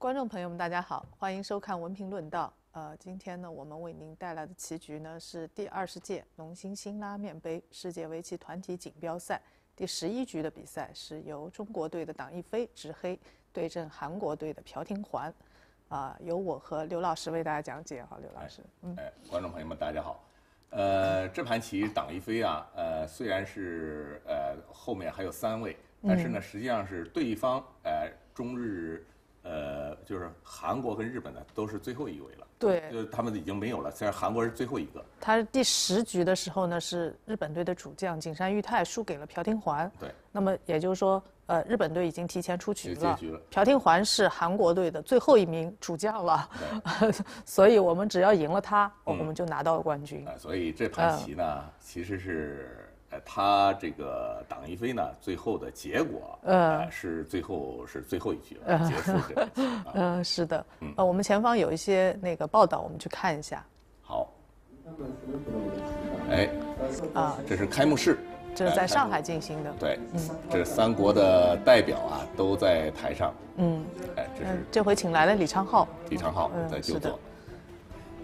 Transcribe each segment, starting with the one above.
观众朋友们，大家好，欢迎收看《文评论道》。呃，今天呢，我们为您带来的棋局呢是第二十届龙心新拉面杯世界围棋团体锦标赛第十一局的比赛，是由中国队的党一飞执黑对阵韩国队的朴廷桓。啊，由我和刘老师为大家讲解。好，刘老师。哎，观众朋友们，大家好。呃，这盘棋党一飞啊，呃，虽然是呃后面还有三位，但是呢，实际上是对方呃中日。呃，就是韩国跟日本呢，都是最后一位了。对，就是他们已经没有了。虽然韩国是最后一个，他第十局的时候呢，是日本队的主将景山裕太输给了朴廷桓。对，那么也就是说，呃，日本队已经提前出局了。朴廷桓是韩国队的最后一名主将了，所以我们只要赢了他，我们就拿到了冠军。所以这盘棋呢，其实是。他这个党一飞呢，最后的结果呃是最后是最后一局结束 嗯，是的，呃，我们前方有一些那个报道，我们去看一下。好。哎。啊，这是开幕式。这是在上海进行的。对，嗯，这是三国的代表啊，都在台上。嗯。哎，这是这回请来了李昌镐，李昌镐在就坐。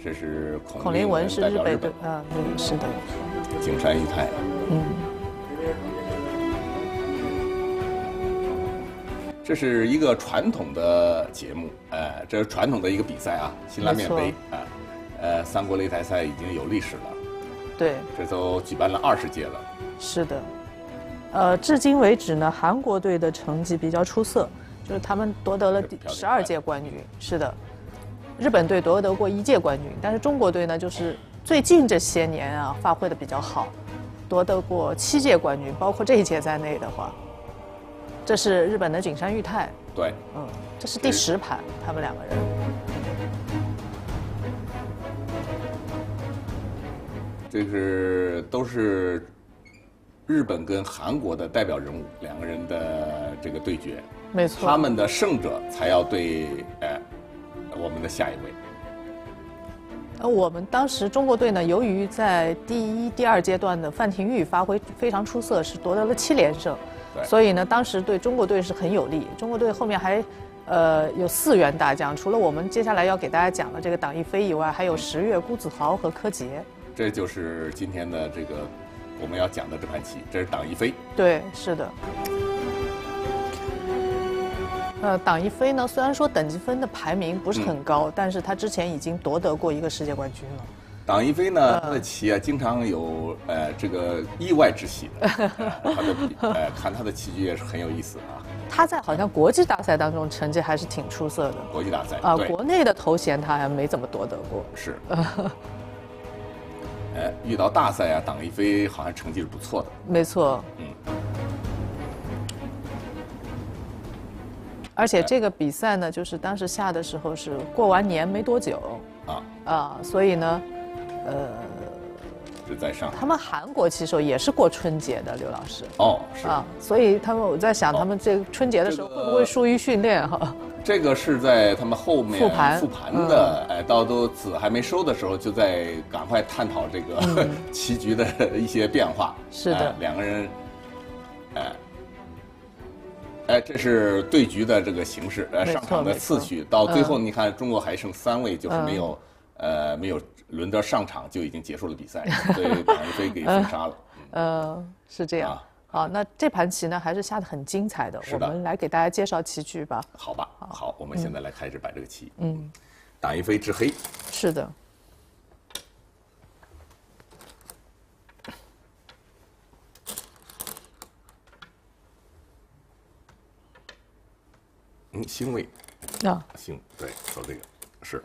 这是孔林文是日本的，啊，是的。景山一太。嗯，这是一个传统的节目，呃，这是传统的一个比赛啊，新拉面杯啊，呃，三国擂台赛已经有历史了，对，这都举办了二十届了，是的，呃，至今为止呢，韩国队的成绩比较出色，就是他们夺得了第十二届冠军，是的，日本队夺得过一届冠军，但是中国队呢，就是最近这些年啊，发挥的比较好。夺得过七届冠军，包括这一届在内的话，这是日本的景山裕太。对，嗯，这是第十盘，他们两个人。这是都是日本跟韩国的代表人物两个人的这个对决。没错，他们的胜者才要对，呃我们的下一位。呃，我们当时中国队呢，由于在第一、第二阶段的范廷钰发挥非常出色，是夺得了七连胜，所以呢，当时对中国队是很有利。中国队后面还，呃，有四员大将，除了我们接下来要给大家讲的这个党一飞以外，还有十月辜子豪和柯洁。这就是今天的这个我们要讲的这盘棋，这是党一飞。对，是的。呃，党一飞呢，虽然说等级分的排名不是很高，但是他之前已经夺得过一个世界冠军了。党一飞呢，他的棋啊，经常有呃这个意外之喜，他的呃看他的棋局也是很有意思啊。他在好像国际大赛当中成绩还是挺出色的。国际大赛啊，国内的头衔他还没怎么夺得过。是。呃，遇到大赛啊，党一飞好像成绩是不错的。没错。嗯。而且这个比赛呢，就是当时下的时候是过完年没多久啊啊，所以呢，呃，是在上他们韩国棋手也是过春节的，刘老师哦是啊，所以他们我在想，他们这春节的时候会不会疏于训练哈？这个是在他们后面复盘复盘的，哎，到都子还没收的时候，就在赶快探讨这个 棋局的一些变化是的，两个人，哎。哎，这是对局的这个形式，呃，上场的次序，到最后你看，中国还剩三位，就是没有，呃，没有轮到上场，就已经结束了比赛，所以把一飞给封杀了。呃，是这样。好，那这盘棋呢，还是下的很精彩的。我们来给大家介绍棋局吧。好吧。好，我们现在来开始摆这个棋。嗯，打一飞之黑。是的。腥味。啊，腥，对，说这个是，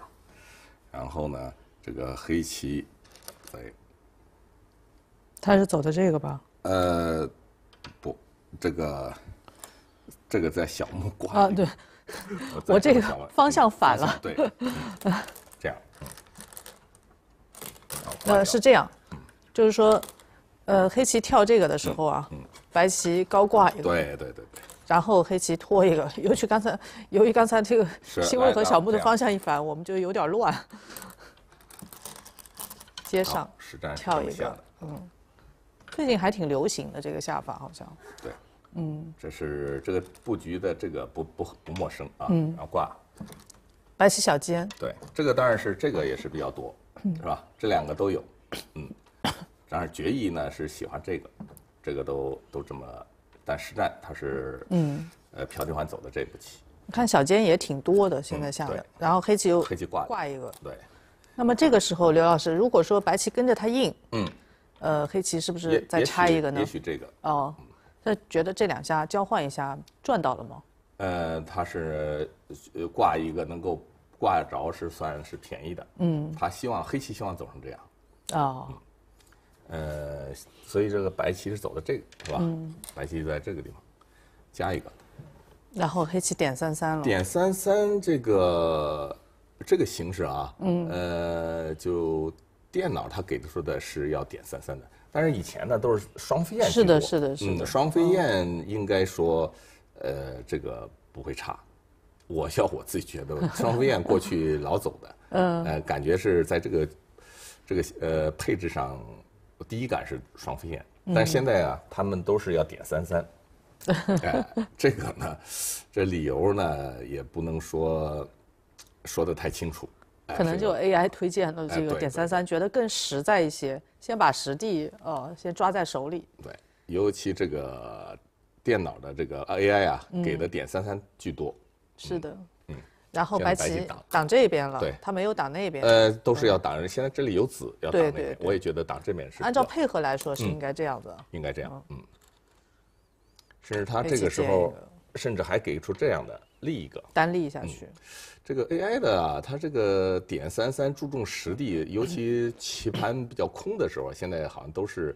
然后呢，这个黑棋，对。他是走的这个吧？呃，不，这个，这个在小木瓜。啊。对，我这个方向反了。对，这样，呃，是这样，就是说，呃，黑棋跳这个的时候啊，白棋高挂一个。对对对。然后黑棋拖一个，尤其刚才由于刚才这个新位和小木的方向一反，我们就有点乱。接 上，实战跳一个，嗯，最近还挺流行的这个下法好像。对，嗯，这是这个布局的这个不不不陌生啊。嗯，然后挂，白棋小尖。对，这个当然是这个也是比较多，是吧？这两个都有，嗯，然而决意呢是喜欢这个，这个都都这么。但实战他是，嗯，呃，朴廷桓走的这步棋，你看小尖也挺多的，现在下的，然后黑棋又黑棋挂挂一个，对。那么这个时候，刘老师，如果说白棋跟着他应，嗯，呃，黑棋是不是再拆一个呢？也许这个哦。那觉得这两下交换一下赚到了吗？呃，他是，呃，挂一个能够挂着是算是便宜的，嗯，他希望黑棋希望走成这样，哦。呃，所以这个白棋是走的这个，是吧？嗯，白棋在这个地方加一个，然后黑棋点三三了。点三三这个这个形式啊，嗯，呃，就电脑它给出的是要点三三的，但是以前呢都是双飞燕。是的，是的，是的。嗯，双飞燕应该说，呃，这个不会差。我要我自己觉得，双飞燕过去老走的，嗯，呃，感觉是在这个这个呃配置上。第一感是双飞燕，但现在啊，他们都是要点三三，这个呢，这理由呢也不能说，说的太清楚，可能就 AI 推荐的这个点三三，觉得更实在一些，先把实地哦先抓在手里，对，尤其这个电脑的这个 AI 啊给的点三三居多，是的。然后白棋挡挡这边了，对，他没有挡那边。呃，都是要挡人。现在这里有子要挡那边，我也觉得挡这边是。按照配合来说是应该这样的。应该这样，嗯。甚至他这个时候，甚至还给出这样的立一个单立下去。这个 AI 的啊，它这个点三三注重实地，尤其棋盘比较空的时候，现在好像都是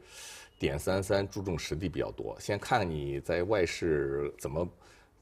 点三三注重实地比较多。先看你在外势怎么。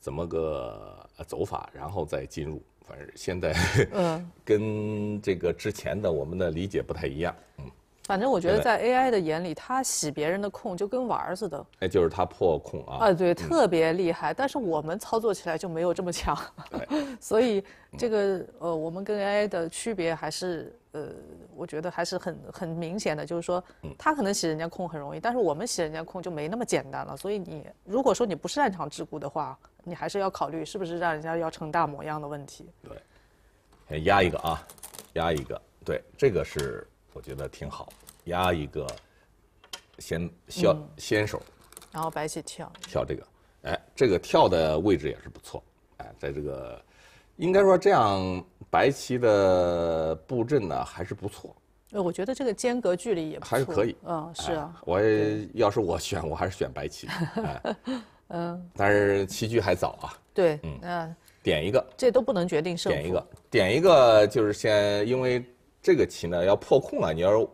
怎么个走法，然后再进入？反正现在 跟这个之前的我们的理解不太一样。嗯，反正我觉得在 AI 的眼里，它洗别人的控就跟玩儿似的。哎，就是它破控啊！啊，对，特别厉害。但是我们操作起来就没有这么强。所以这个呃，我们跟 AI 的区别还是。呃，我觉得还是很很明显的，就是说，他可能洗人家空很容易，但是我们洗人家空就没那么简单了。所以你如果说你不是擅长桎梏的话，你还是要考虑是不是让人家要成大模样的问题。对，先压一个啊，压一个。对，这个是我觉得挺好，压一个，先先先手，然后白棋跳，跳这个，哎，这个跳的位置也是不错，哎，在这个，应该说这样。白棋的布阵呢还是不错，呃，我觉得这个间隔距离也还是可以，嗯，是啊，我要是我选，我还是选白棋，哎，嗯，但是棋局还早啊，对，嗯，点一个，这都不能决定胜负，点一个，点一个就是先因为这个棋呢要破空了，你要是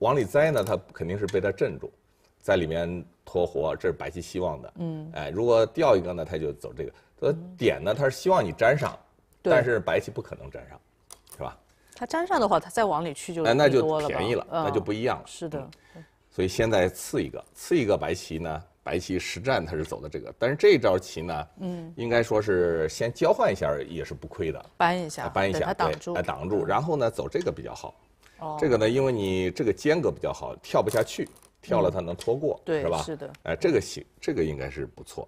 往里栽呢，它肯定是被它镇住，在里面托活，这是白棋希望的，嗯，哎，如果掉一个呢，它就走这个，呃，点呢，它是希望你粘上。但是白棋不可能粘上，是吧？它粘上的话，它再往里去就哎，那就便宜了，那就不一样了。是的，所以现在刺一个，刺一个白棋呢？白棋实战它是走的这个，但是这一招棋呢，嗯，应该说是先交换一下也是不亏的，搬一下，搬一下，住，挡住，然后呢走这个比较好。哦，这个呢，因为你这个间隔比较好，跳不下去，跳了它能拖过，对，是吧？是的，哎，这个行，这个应该是不错。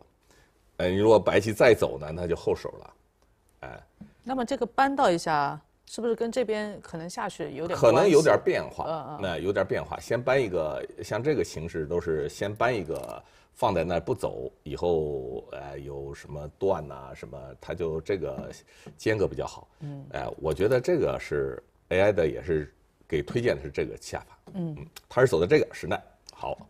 哎，你如果白棋再走呢，那就后手了，哎。那么这个扳到一下，是不是跟这边可能下雪有点？可能有点变化，那有点变化。先搬一个，像这个形式都是先搬一个，放在那不走，以后呃有什么断呐什么，他就这个间隔比较好。嗯，哎，我觉得这个是 AI 的，也是给推荐的是这个下法。嗯，他是走的这个时代好，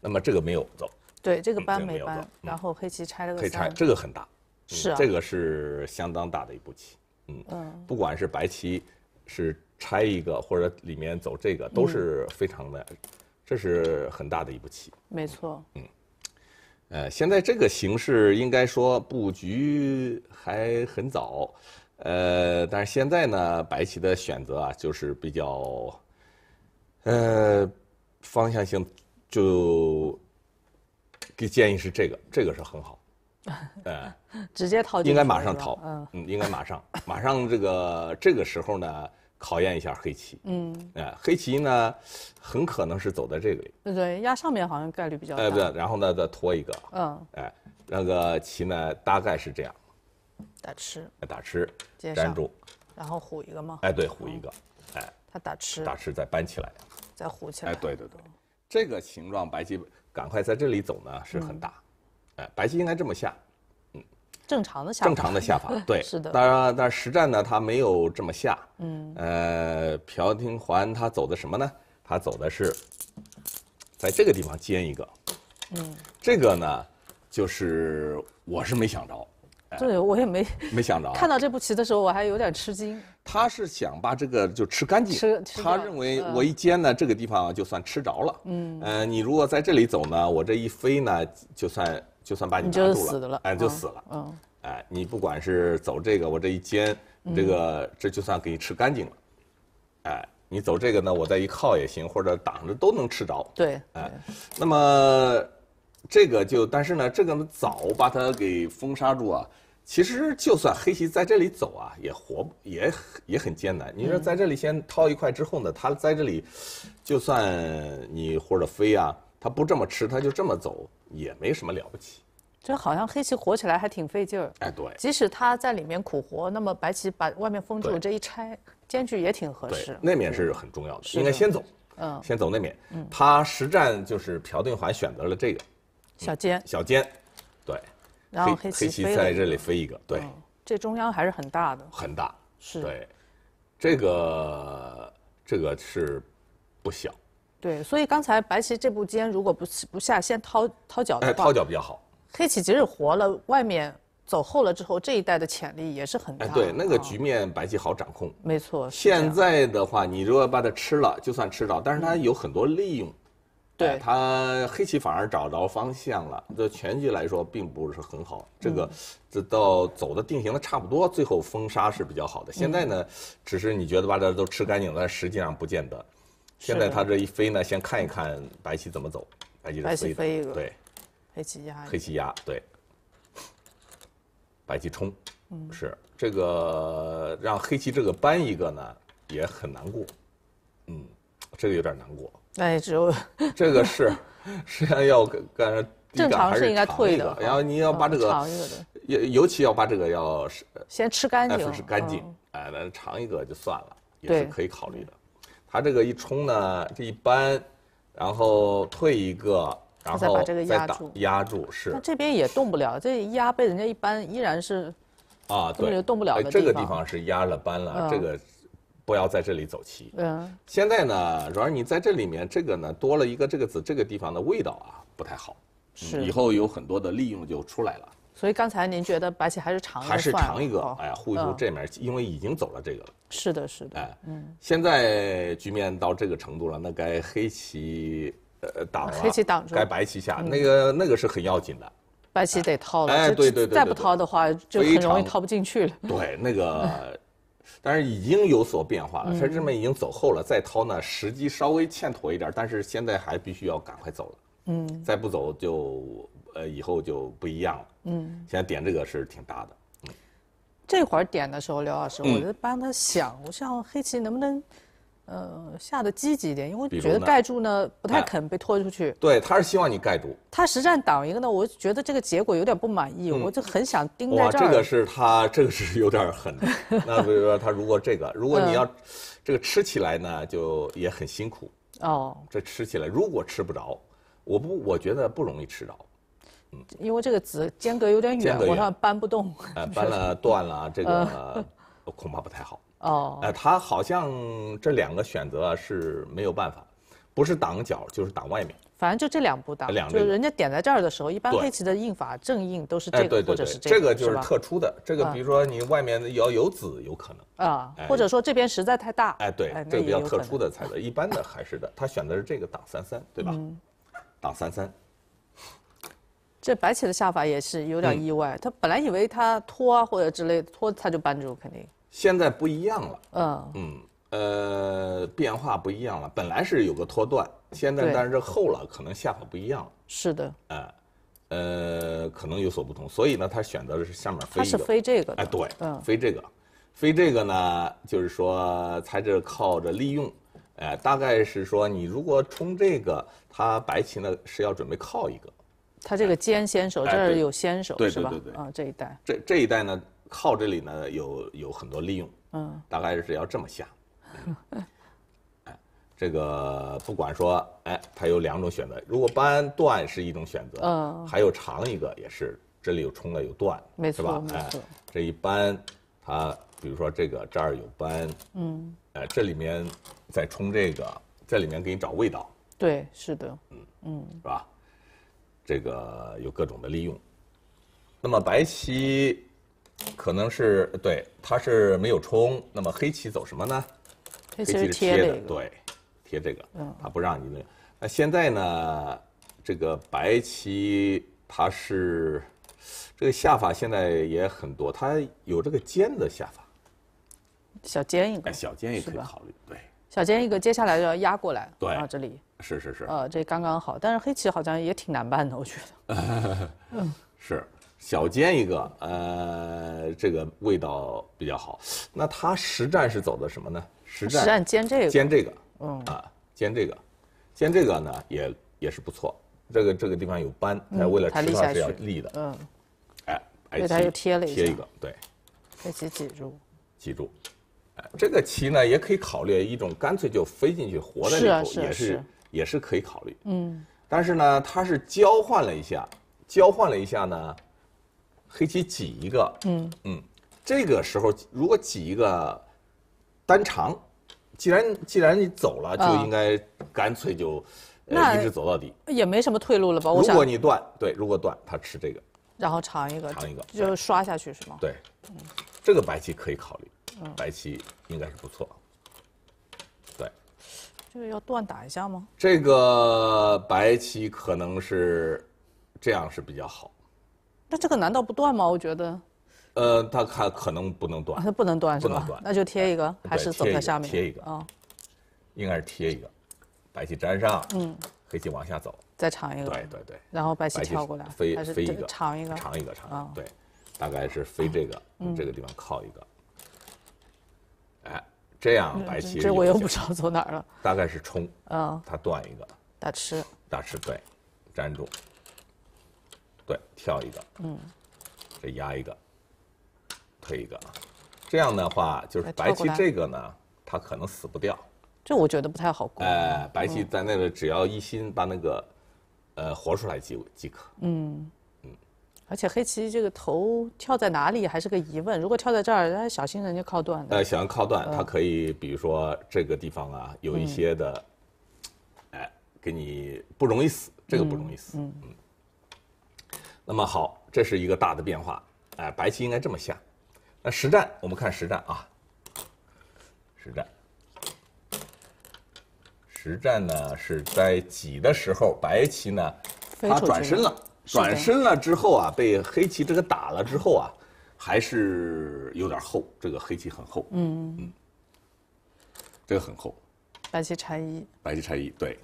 那么这个没有走。对，这个搬没搬，然后黑棋拆了个。可以拆，这个很大。是，这个是相当大的一步棋，嗯，不管是白棋是拆一个或者里面走这个，都是非常的，这是很大的一步棋。没错，嗯，呃，现在这个形势应该说布局还很早，呃，但是现在呢，白棋的选择啊，就是比较，呃，方向性就给建议是这个，这个是很好。呃，直接逃，应该马上逃。嗯，嗯，应该马上，马上这个这个时候呢，考验一下黑棋。嗯，哎，黑棋呢，很可能是走在这里。对，压上面好像概率比较大。哎，对，然后呢再拖一个。嗯，哎，那个棋呢大概是这样，打吃，哎打吃，粘住，然后虎一个吗？哎，对，虎一个。哎，他打吃，打吃再搬起来，再虎起来。哎，对对对，这个形状白棋赶快在这里走呢是很大。白棋应该这么下，嗯，正常的下法，正常的下法，对，是的。当然，但实战呢，他没有这么下，嗯，呃，朴廷桓他走的什么呢？他走的是，在这个地方煎一个，嗯，这个呢，就是我是没想着，对，我也没没想着。看到这步棋的时候，我还有点吃惊。他是想把这个就吃干净，吃，他认为我一煎呢，这个地方就算吃着了，嗯，呃，你如果在这里走呢，我这一飞呢，就算。就算把你拿住了，哎，就死了。嗯，哎，你不管是走这个，我这一尖，这个这就算给你吃干净了。哎，你走这个呢，我再一靠也行，或者挡着都能吃着。对。哎，那么这个就，但是呢，这个呢，早把它给封杀住啊。其实就算黑棋在这里走啊，也活也也很艰难。你说在这里先掏一块之后呢，他在这里，就算你或者飞啊，他不这么吃，他就这么走。也没什么了不起，这好像黑棋活起来还挺费劲儿。哎，对，即使他在里面苦活，那么白棋把外面封住，这一拆，间距也挺合适。那面是很重要的，应该先走，嗯，先走那面。嗯，他实战就是朴定环选择了这个，小尖，小尖，对，然后黑棋在这里飞一个，对，这中央还是很大的，很大，是对，这个这个是不小。对，所以刚才白棋这步尖如果不不下，先掏掏脚，哎，掏脚比较好。黑棋即使活了，外面走后了之后，这一带的潜力也是很。哎，对，那个局面白棋好掌控。没错。现在的话，你如果把它吃了，就算吃到，但是它有很多利用。对。它黑棋反而找着方向了，这全局来说并不是很好。这个，这到走的定型的差不多，最后封杀是比较好的。现在呢，只是你觉得把它都吃干净了，实际上不见得。现在他这一飞呢，先看一看白棋怎么走。白棋飞一个，对，黑棋压，黑棋压，对，白棋冲，是这个让黑棋这个搬一个呢也很难过，嗯，这个有点难过。那也只有 这个是，实际上要跟正常是应该退一个，然后你要把这个，尤尤其要把这个要先吃干净，吃干净，哎，咱尝一个就算了，也是可以考虑的。他这个一冲呢，这一扳，然后退一个，然后再打压住是。那这边也动不了，这一压被人家一扳，依然是啊，对，动不了。这个地方是压了扳了，这个不要在这里走棋。嗯，现在呢，主要你在这里面，这个呢多了一个这个子，这个地方的味道啊不太好，是以后有很多的利用就出来了。所以刚才您觉得白棋还是长一个还是长一个，哎呀，护住这面，因为已经走了这个了。是的，是的。哎，嗯。现在局面到这个程度了，那该黑棋呃挡了，黑棋挡住该白棋下，那个那个是很要紧的。白棋得掏了，哎，对对对，再不掏的话，就很容易掏不进去了。对，那个，但是已经有所变化了，黑这边已经走后了，再掏呢，时机稍微欠妥一点，但是现在还必须要赶快走了。嗯，再不走就。呃，以后就不一样了。嗯，现在点这个是挺搭的。嗯，这会儿点的时候，刘老师，我就帮他想，我想黑棋能不能，呃，下的积极一点，因为觉得盖住呢不太肯被拖出去。对，他是希望你盖住。他实战挡一个呢，我觉得这个结果有点不满意，我就很想盯在这儿。这个是他，这个是有点狠。那比如说他如果这个，如果你要这个吃起来呢，就也很辛苦。哦，这吃起来如果吃不着，我不，我觉得不容易吃着。嗯，因为这个子间隔有点远，我怕搬不动。呃，搬了断了，这个恐怕不太好。哦，哎，他好像这两个选择是没有办法，不是挡角就是挡外面。反正就这两步挡，就人家点在这儿的时候，一般黑棋的印法正印都是这个，或者是这个。这个就是特殊的，这个比如说你外面要有子有可能啊，或者说这边实在太大。哎，对，这个比较特殊的彩的，一般的还是的。他选的是这个挡三三，对吧？挡三三。这白棋的下法也是有点意外。他本来以为他拖啊或者之类的拖，他就扳住肯定。现在不一样了。嗯嗯呃，变化不一样了。本来是有个拖断，现在但是厚了，可能下法不一样。是的。呃呃，可能有所不同。所以呢，他选择的是下面飞。他是飞这个。哎，对。嗯。飞这个，飞这个呢，就是说才是靠着利用，哎，大概是说你如果冲这个，他白棋呢是要准备靠一个。它这个尖先手，这儿有先手是吧？啊，这一带。这这一带呢，靠这里呢有有很多利用。嗯。大概是要这么下。哎，这个不管说，哎，它有两种选择。如果搬断是一种选择，嗯，还有长一个也是。这里有冲了有断，没错，是吧？哎，这一般，它比如说这个这儿有搬，嗯，哎，这里面再冲这个，在里面给你找味道。对，是的。嗯嗯，是吧？这个有各种的利用，那么白棋可能是对，它是没有冲。那么黑棋走什么呢？黑棋是贴的，对，贴这个，它不让你那个。那现在呢，这个白棋它是这个下法，现在也很多，它有这个尖的下法，小尖一个，小尖也可以考虑，对。小尖一个，接下来就要压过来。对啊，这里是是是。呃，这刚刚好，但是黑棋好像也挺难办的，我觉得。嗯，是，小尖一个，呃，这个味道比较好。那他实战是走的什么呢？实战，实战尖这个，尖这个，嗯，啊，尖这个，尖这个呢也也是不错。这个这个地方有斑，他为了吃饭是要立的。嗯。哎，哎，贴了一个，贴一个，对。黑棋挤住。挤住。这个棋呢，也可以考虑一种，干脆就飞进去活在里头，也是也是可以考虑。嗯。但是呢，它是交换了一下，交换了一下呢，黑棋挤一个。嗯嗯。这个时候如果挤一个单长，既然既然你走了，就应该干脆就呃、一直走到底。也没什么退路了吧？如果你断，对，如果断，他吃这个。然后长一个。长一个。就刷下去是吗？对。嗯，这个白棋可以考虑。白棋应该是不错，对，这个要断打一下吗？这个白棋可能是这样是比较好，那这个难道不断吗？我觉得，呃，它看可能不能断，它不能断是吧？不能断，那就贴一个，还是走在下面贴一个啊？应该是贴一个，白棋粘上，嗯，黑棋往下走，再长一个，对对对，然后白棋跳过来，飞飞一个，长一个，长一个，长，对，大概是飞这个，这个地方靠一个。这样白棋，这我又不知道走哪儿了。大概是冲，嗯，他断一个，打吃，打吃对，粘住，对，跳一个，嗯，再压一个，推一个，这样的话就是白棋这个呢，他可能死不掉。这我觉得不太好过。哎，白棋在那个只要一心把那个，呃，活出来即即可。嗯。而且黑棋这个头跳在哪里还是个疑问。如果跳在这儿，那小心人家靠断。呃，小心靠断，他可以，比如说这个地方啊，有一些的，哎，给你不容易死，这个不容易死。嗯。那么好，这是一个大的变化。哎，白棋应该这么下。那实战，我们看实战啊。实战，实战呢是在挤的时候，白棋呢，它转身了。转身了之后啊，被黑棋这个打了之后啊，还是有点厚。这个黑棋很厚，嗯嗯，这个很厚。白棋拆一，白棋拆一，对，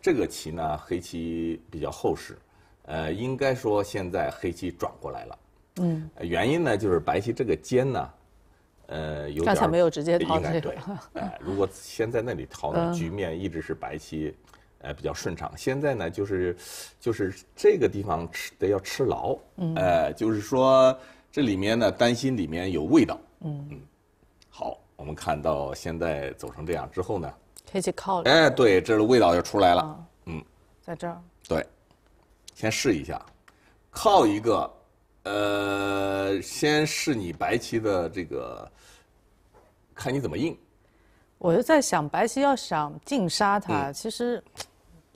这个棋呢，黑棋比较厚实，呃，应该说现在黑棋转过来了，嗯，原因呢就是白棋这个尖呢，呃，有点没有直接逃这个，如果先在那里逃，局面一直是白棋。哎，比较顺畅。现在呢，就是就是这个地方吃得要吃牢。嗯。哎，就是说这里面呢，担心里面有味道。嗯嗯。好，我们看到现在走成这样之后呢。以去靠了。哎，对，这个味道就出来了。啊。嗯。在这儿。对。先试一下，靠一个，呃，先试你白棋的这个，看你怎么应。我就在想，白棋要想进杀他，其实。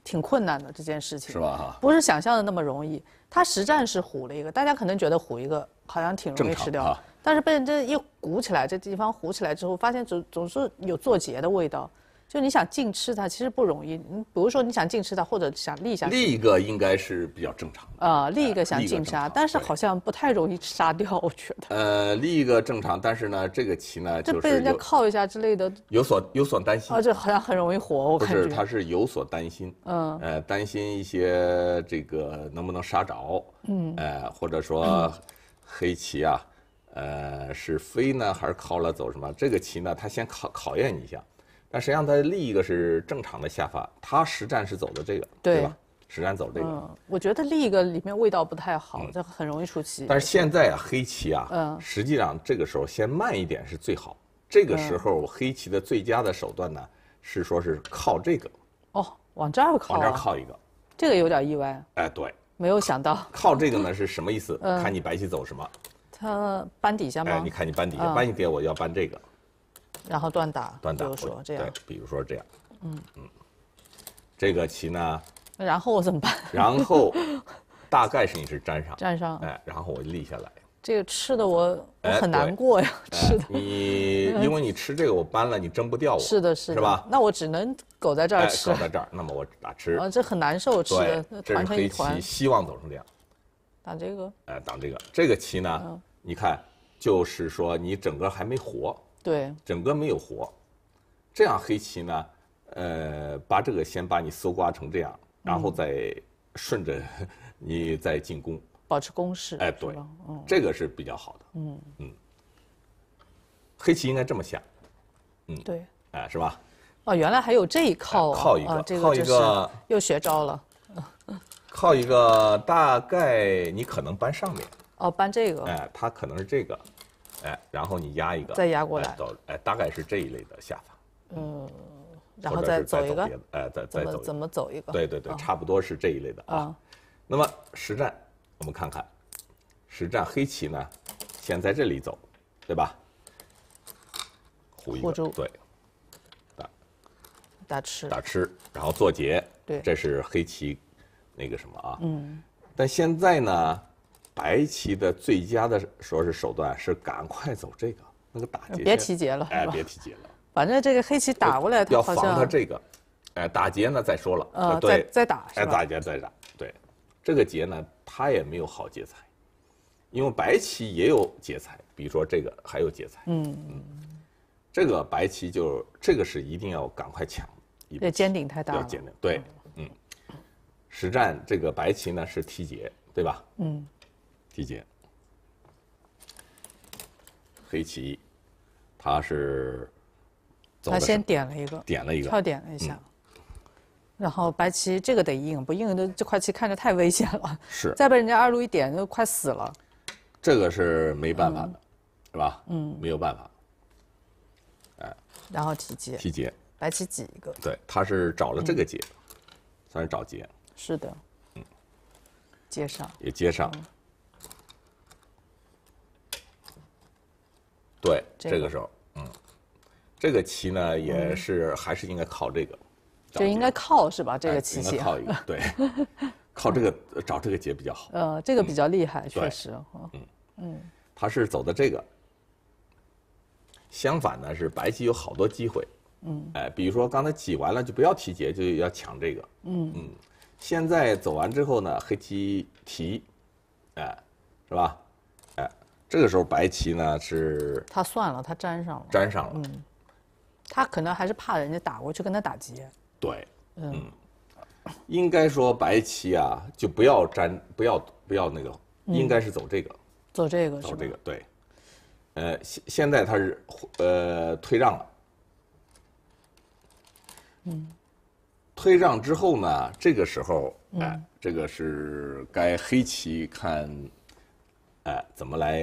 挺困难的这件事情，是吧？不是想象的那么容易。他实战是虎了一个，大家可能觉得虎一个好像挺容易吃掉，但是被这一鼓起来，这地方鼓起来之后，发现总总是有做结的味道。就你想禁吃它，其实不容易。你比如说，你想禁吃它，或者想立一下。立一个应该是比较正常的。啊，立一个想禁杀，但是好像不太容易杀掉，我觉得。呃，立一个正常，但是呢，这个棋呢就是被人家靠一下之类的，有所有所担心。而且好像很容易活，我感觉。不是，他是有所担心。嗯。呃，担心一些这个能不能杀着？嗯。呃，或者说，黑棋啊，呃，是飞呢，还是靠了走什么？这个棋呢，他先考考验一下。但实际上，他另一个是正常的下法，他实战是走的这个，对吧？实战走这个，我觉得另一个里面味道不太好，就很容易出棋。但是现在啊，黑棋啊，实际上这个时候先慢一点是最好。这个时候黑棋的最佳的手段呢，是说是靠这个。哦，往这儿靠。往这儿靠一个，这个有点意外。哎，对，没有想到。靠这个呢是什么意思？看你白棋走什么。他搬底下吗？哎，你看你搬底下，搬一点，我要搬这个。然后断打，比如说这样。对，比如说这样。嗯嗯，这个棋呢，然后我怎么办？然后，大概是你是粘上。粘上。哎，然后我就立下来。这个吃的我我很难过呀，吃的。你因为你吃这个我搬了，你争不掉我。是的是的。是吧？那我只能苟在这儿吃。苟在这儿，那么我打吃。啊，这很难受，吃的团成一团。希望走成这样。打这个。哎，打这个。这个棋呢，你看，就是说你整个还没活。对，整个没有活，这样黑棋呢，呃，把这个先把你搜刮成这样，然后再顺着 你再进攻，保持攻势。哎，对，这个是比较好的。嗯嗯，黑棋应该这么下，嗯，对，哎，是吧？哦，原来还有这一靠，靠一个，靠一个，又学招了。靠一个，大概你可能搬上面。哦，搬这个。哎，它可能是这个。哎，然后你压一个，再压过来走，哎，大概是这一类的下法。嗯，然后再走一个，哎，再再走一个，怎么怎么走一个？对对对，差不多是这一类的啊。那么实战，我们看看，实战黑棋呢，先在这里走，对吧？虎一个，对，打，打吃，打吃，然后做劫，对，这是黑棋，那个什么啊？嗯，但现在呢？白棋的最佳的说是手段是赶快走这个那个打劫，别提劫了，哎，别提劫了。反正这个黑棋打过来，要防他这个，哎，打劫呢，再说了，呃，对，再打，哎，打劫再打，对，这个劫呢，他也没有好劫财，因为白棋也有劫财，比如说这个还有劫财，嗯嗯，这个白棋就这个是一定要赶快抢，那尖顶太大了，要尖顶，对，嗯，实战这个白棋呢是提劫，对吧？嗯。提劫，黑棋，他是，他先点了一个，点了一个，跳点了一下，然后白棋这个得硬，不硬的这块棋看着太危险了，是，再被人家二路一点就快死了，这个是没办法的，是吧？嗯，没有办法，哎，然后提劫，提劫，白棋挤一个，对，他是找了这个劫，算是找劫，是的，嗯，接上，也接上。对，这个时候，嗯，这个棋呢也是还是应该靠这个，就应该靠是吧？这个棋应该靠一个，对，靠这个找这个劫比较好。呃，这个比较厉害，确实。嗯嗯，他是走的这个，相反呢是白棋有好多机会。嗯，哎，比如说刚才挤完了就不要提劫，就要抢这个。嗯嗯，现在走完之后呢，黑棋提，哎，是吧？这个时候白棋呢是他算了，他粘上了，粘上了。嗯，他可能还是怕人家打过去跟他打劫。对，嗯，应该说白棋啊，就不要粘，不要不要那个，应该是走这个，走这个，走这个，对。呃，现现在他是呃退让了。嗯，退让之后呢，这个时候哎，这个是该黑棋看。哎，怎么来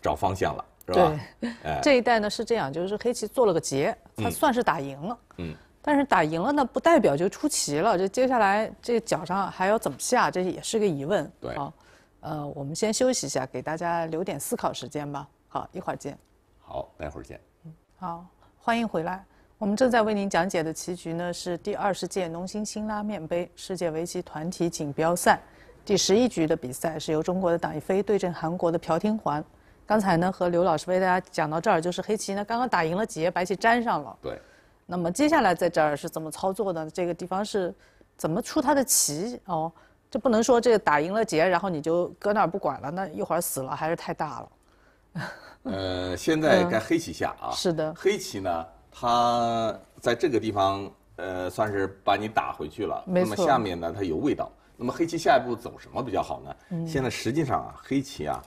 找方向了，是吧？对，这一代呢是这样，就是黑棋做了个劫，他算是打赢了。嗯。但是打赢了呢，不代表就出棋了，这接下来这脚上还要怎么下，这也是个疑问。对。好，呃，我们先休息一下，给大家留点思考时间吧。好，一会儿见。好，待会儿见。嗯，好，欢迎回来。我们正在为您讲解的棋局呢，是第二十届农心辛拉面杯世界围棋团体锦标赛。第十一局的比赛是由中国的党一飞对阵韩国的朴廷桓。刚才呢，和刘老师为大家讲到这儿，就是黑棋呢刚刚打赢了劫，白棋粘上了。对。那么接下来在这儿是怎么操作的？这个地方是，怎么出他的棋哦？这不能说这个打赢了劫，然后你就搁那儿不管了，那一会儿死了还是太大了。呃，现在该黑棋下啊。是的。黑棋呢，他在这个地方呃，算是把你打回去了。没错。那么下面呢，它有味道。那么黑棋下一步走什么比较好呢？现在实际上啊，黑棋啊，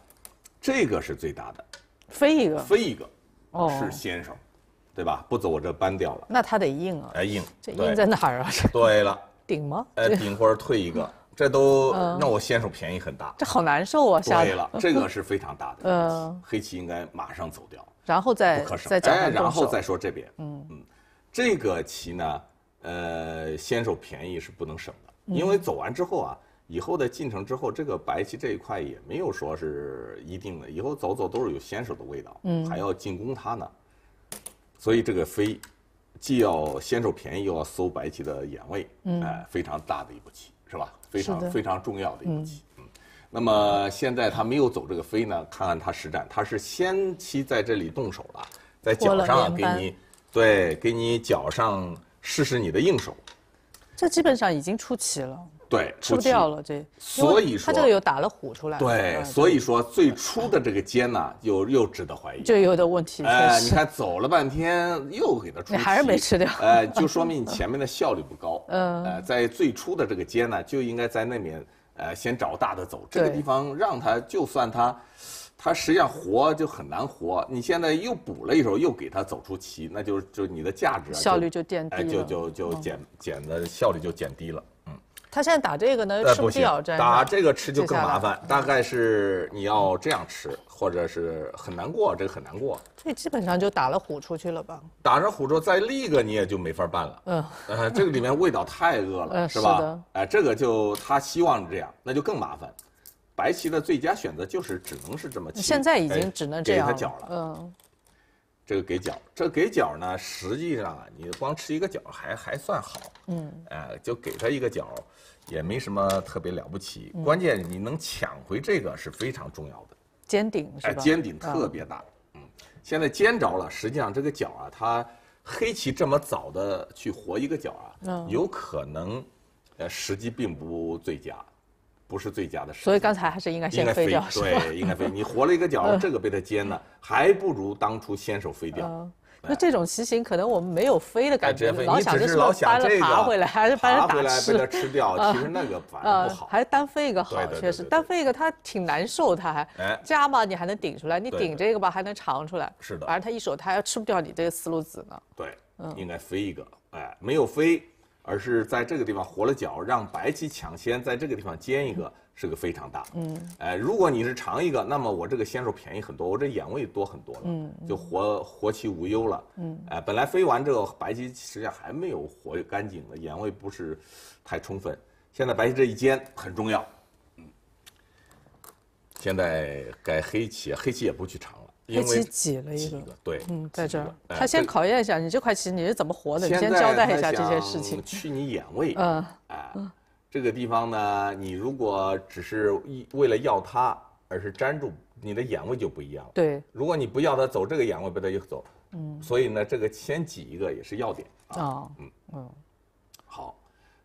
这个是最大的，飞一个，飞一个，是先手，对吧？不走我这搬掉了，那他得硬啊，哎硬，这硬在哪儿啊？对了，顶吗？哎顶或者退一个，这都让我先手便宜很大，这好难受啊！下了，这个是非常大的，嗯，黑棋应该马上走掉，然后再，哎，然后再说这边，嗯嗯，这个棋呢，呃，先手便宜是不能省。因为走完之后啊，以后的进程之后，这个白棋这一块也没有说是一定的，以后走走都是有先手的味道，还要进攻它呢，所以这个飞，既要先手便宜，又要搜白棋的眼位，哎，非常大的一步棋，是吧？非常非常重要的一步棋。那么现在他没有走这个飞呢，看看他实战，他是先期在这里动手了，在脚上给你，对，给你脚上试试你的硬手。这基本上已经出奇了，对，出掉了这，所以说他这个又打了虎出来，对，所以说最初的这个尖呢，又又值得怀疑，就有点问题。哎，你看走了半天又给他出，你还是没吃掉，哎，就说明你前面的效率不高。嗯，呃，在最初的这个尖呢，就应该在那边呃先找大的走，这个地方让他就算他。他实际上活就很难活，你现在又补了一手，又给他走出棋，那就是就你的价值效率就减低，哎，就就就减减的效率就减低了，嗯。他现在打这个呢，呃，不行，打这个吃就更麻烦。大概是你要这样吃，或者是很难过，这个很难过。这基本上就打了虎出去了吧？打上虎之后再立个，你也就没法办了。嗯。呃，这个里面味道太恶了，是吧？哎，这个就他希望这样，那就更麻烦。白棋的最佳选择就是只能是这么，现在已经只能这样给他角了。嗯，这个给角，这给角呢，实际上啊，你光吃一个角还还算好。嗯，呃，就给他一个角，也没什么特别了不起。关键你能抢回这个是非常重要的。尖顶是吧？尖顶特别大。嗯，现在尖着了，实际上这个角啊，它黑棋这么早的去活一个角啊，有可能，呃，时机并不最佳。不是最佳的时所以刚才还是应该先飞掉，对，应该飞。你活了一个脚，这个被他接呢，还不如当初先手飞掉。那这种棋形，可能我们没有飞的感觉，老想着老想了爬回来，还是把了打吃吃掉。其实那个反而不好，还是单飞一个好，确实单飞一个它挺难受，它还加吧，你还能顶出来，你顶这个吧，还能尝出来。是的，反正它一手它要吃不掉你这个思路子呢。对，应该飞一个，哎，没有飞。而是在这个地方活了角，让白棋抢先在这个地方尖一个，是个非常大。嗯，哎，如果你是长一个，那么我这个先手便宜很多，我这眼位多很多了，嗯，就活活棋无忧了。嗯，哎，本来飞完这个白棋，实际上还没有活干净呢，眼位不是太充分。现在白棋这一尖很重要。现在该黑棋，黑棋也不去长。黑棋挤了一个，对，嗯，在这儿，他先考验一下你这块棋你是怎么活的，你先交代一下这件事情。去你眼位，嗯，哎，这个地方呢，你如果只是为了要它，而是粘住你的眼位就不一样了。对，如果你不要它，走这个眼位，把它就走，嗯，所以呢，这个先挤一个也是要点啊，嗯嗯，好，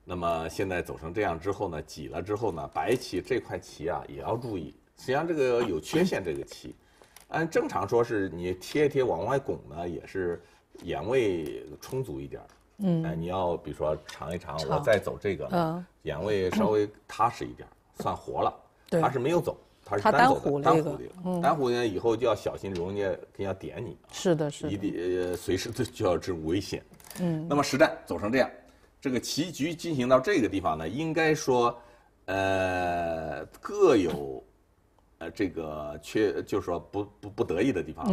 那么现在走成这样之后呢，挤了之后呢，白棋这块棋啊也要注意，实际上这个有缺陷这个棋。按正常说，是你贴一贴往外拱呢，也是眼位充足一点。嗯，哎，你要比如说尝一尝，我再走这个，嗯，眼位稍微踏实一点，算活了。对，他是没有走，他是单走。的，单虎的，单虎呢以后就要小心人家给人家点你。是的，是。一定随时都就要这危险。嗯。那么实战走成这样，这个棋局进行到这个地方呢，应该说，呃，各有。呃，这个缺就是说不不不得意的地方，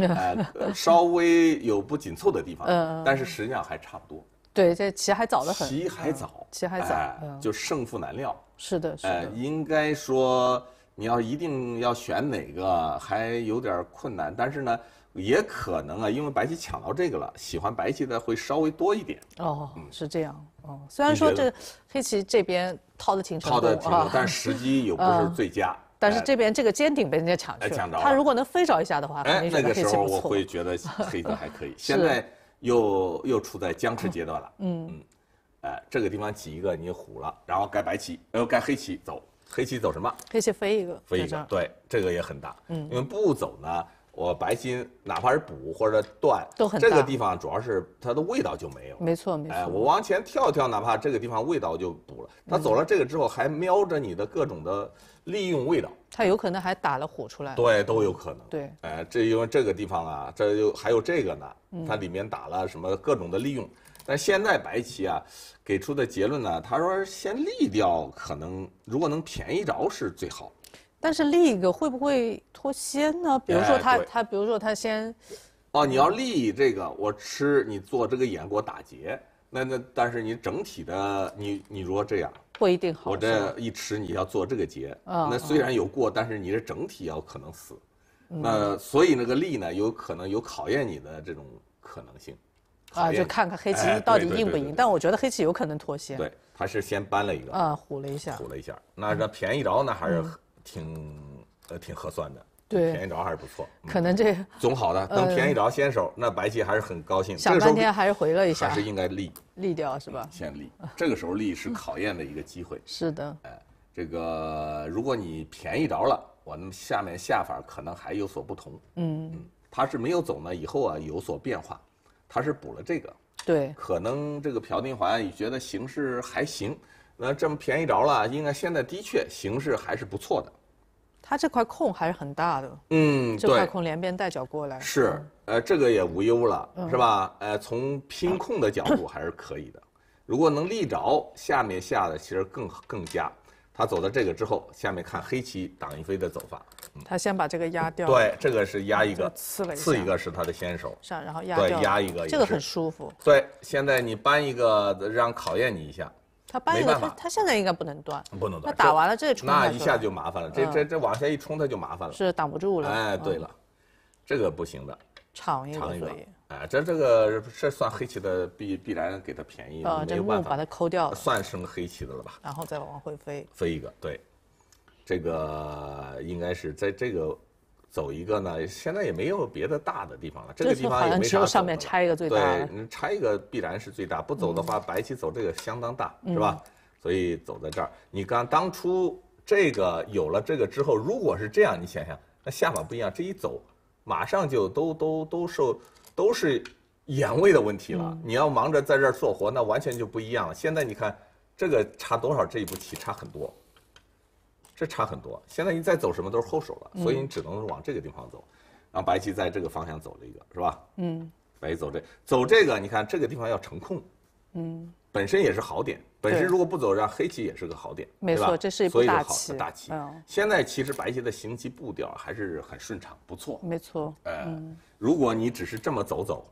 稍微有不紧凑的地方，但是实际上还差不多。对，这棋还早得很，棋还早，棋还早，就胜负难料。是的，呃，应该说你要一定要选哪个还有点困难，但是呢，也可能啊，因为白棋抢到这个了，喜欢白棋的会稍微多一点。哦，是这样。哦，虽然说这黑棋这边套的挺多，套的挺多，但时机又不是最佳。但是这边这个尖顶被人家抢去了，他如果能飞着一下的话，哎，那个时候我会 觉得黑子还可以。现在又又处在僵持阶段了，嗯嗯，哎，这个地方起一个你虎了，然后该白棋，呃，该黑棋走，黑棋走什么？黑棋飞一个，飞一个，对，这个也很大，嗯，因为不走呢。我白金哪怕是补或者断，都很这个地方主要是它的味道就没有。没错没错。哎，我往前跳跳，哪怕这个地方味道就补了。他走了这个之后，还瞄着你的各种的利用味道。他有可能还打了火出来。对，都有可能。对。哎，这因为这个地方啊，这又还有这个呢，它里面打了什么各种的利用。但现在白棋啊，给出的结论呢，他说先立掉，可能如果能便宜着是最好。但是立一个会不会脱先呢？比如说他他，比如说他先，哦，你要立这个，我吃你做这个眼，给我打结，那那，但是你整体的你你，如果这样，不一定好。我这一吃你要做这个结。那虽然有过，但是你的整体要可能死。那所以那个立呢，有可能有考验你的这种可能性。啊，就看看黑棋到底硬不硬？但我觉得黑棋有可能脱先。对，他是先搬了一个啊，虎了一下，虎了一下。那这便宜着呢，还是？挺，呃，挺合算的，对，便宜着还是不错。可能这总好的，能便宜着先手，那白棋还是很高兴。想半天还是回了一下，还实应该立，立掉是吧？先立，这个时候立是考验的一个机会。是的，哎，这个如果你便宜着了，我那么下面下法可能还有所不同。嗯，他是没有走呢，以后啊有所变化，他是补了这个，对，可能这个朴廷桓也觉得形势还行。那这么便宜着了，应该现在的确形势还是不错的。他这块空还是很大的，嗯，这块空连边带角过来是，呃，这个也无忧了，是吧？呃，从拼空的角度还是可以的。如果能立着，下面下的其实更更加。他走到这个之后，下面看黑棋挡一飞的走法，他先把这个压掉，对，这个是压一个，刺了一刺一个是他的先手，是，然后压掉，对，压一个这个很舒服。对，现在你搬一个，让考验你一下。他搬一个，他他现在应该不能断，不能断。他打完了，这冲那一下就麻烦了，这这这往下一冲，他就麻烦了，是挡不住了。哎，对了，这个不行的，长一个可以。哎，这这个这算黑棋的必必然给他便宜，没有办法把它抠掉，算成黑棋的了吧？然后再往回飞，飞一个，对，这个应该是在这个。走一个呢？现在也没有别的大的地方了。这个地方也没啥走的。对，拆一个必然是最大。不走的话，白棋走这个相当大，是吧？所以走在这儿。你刚当初这个有了这个之后，如果是这样，你想想，那下法不一样。这一走，马上就都都都受都是眼位的问题了。你要忙着在这儿做活，那完全就不一样了。现在你看这个差多少？这一步棋差很多。这差很多，现在你再走什么都是后手了，所以你只能往这个地方走，然后白棋在这个方向走了一个，是吧？嗯，白棋走这走这个，你看这个地方要成空，嗯，本身也是好点，本身如果不走，让黑棋也是个好点，没错，这是一步大棋，大棋。现在其实白棋的行棋步调还是很顺畅，不错，没错，呃，如果你只是这么走走，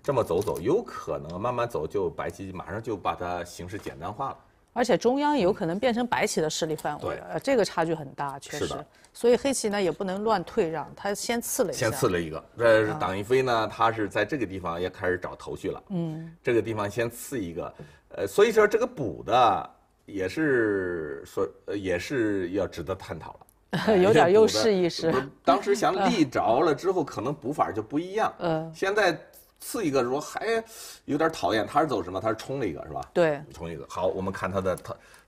这么走走，有可能慢慢走就白棋马上就把它形式简单化了。而且中央有可能变成白棋的势力范围，呃，这个差距很大，确实。所以黑棋呢也不能乱退让，他先刺了一下。先刺了一个，是党一飞呢，他是在这个地方也开始找头绪了。嗯，这个地方先刺一个，呃，所以说这个补的也是说，也是要值得探讨了。有点优势意识，当时想 立着了之后，可能补法就不一样。嗯，现在。刺一个说还有点讨厌，他是走什么？他是冲了一个是吧？对，冲一个。好，我们看他的